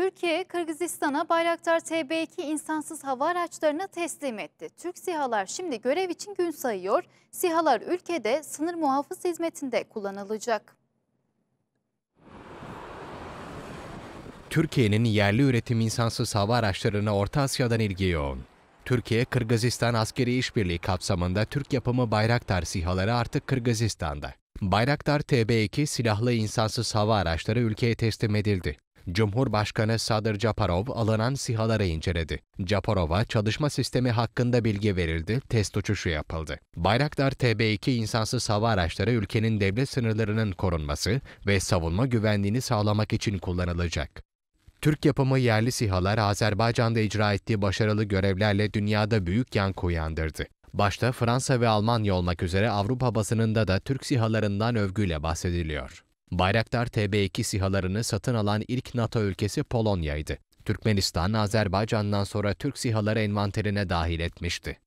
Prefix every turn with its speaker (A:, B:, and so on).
A: Türkiye, Kırgızistan'a Bayraktar TB2 insansız hava araçlarını teslim etti. Türk sihalar şimdi görev için gün sayıyor. Sihalar ülkede sınır muhafız hizmetinde kullanılacak.
B: Türkiye'nin yerli üretim insansız hava araçlarına Orta Asya'dan ilgi yoğun. Türkiye, Kırgızistan Askeri İşbirliği kapsamında Türk yapımı Bayraktar sihaları artık Kırgızistan'da. Bayraktar TB2 silahlı insansız hava araçları ülkeye teslim edildi. Cumhurbaşkanı Sadır Japarov alınan sihaları inceledi. Japarov'a çalışma sistemi hakkında bilgi verildi, test uçuşu yapıldı. Bayraktar TB2 insansız hava araçları ülkenin devlet sınırlarının korunması ve savunma güvenliğini sağlamak için kullanılacak. Türk yapımı yerli sihalar Azerbaycan'da icra ettiği başarılı görevlerle dünyada büyük yankı uyandırdı. Başta Fransa ve Almanya olmak üzere Avrupa basınında da Türk sihalarından övgüyle bahsediliyor. Bayraktar TB2 sihalarını satın alan ilk NATO ülkesi Polonya'ydı. Türkmenistan, Azerbaycan'dan sonra Türk sihaları envanterine dahil etmişti.